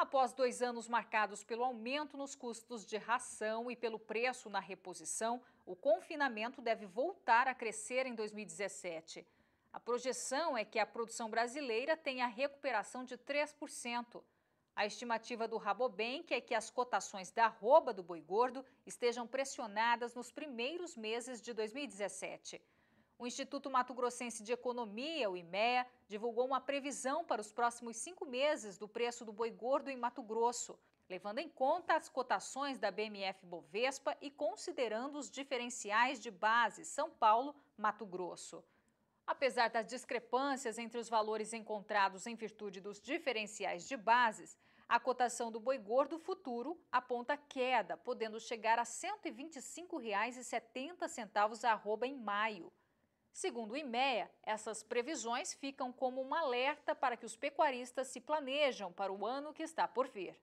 Após dois anos marcados pelo aumento nos custos de ração e pelo preço na reposição, o confinamento deve voltar a crescer em 2017. A projeção é que a produção brasileira tenha recuperação de 3%. A estimativa do Rabobank é que as cotações da arroba do boi gordo estejam pressionadas nos primeiros meses de 2017. O Instituto Mato Grossense de Economia, o IMEA, divulgou uma previsão para os próximos cinco meses do preço do boi gordo em Mato Grosso, levando em conta as cotações da BMF Bovespa e considerando os diferenciais de base São Paulo-Mato Grosso. Apesar das discrepâncias entre os valores encontrados em virtude dos diferenciais de bases, a cotação do boi gordo futuro aponta queda, podendo chegar a R$ 125,70 arroba em maio. Segundo o IMEA, essas previsões ficam como um alerta para que os pecuaristas se planejam para o ano que está por vir.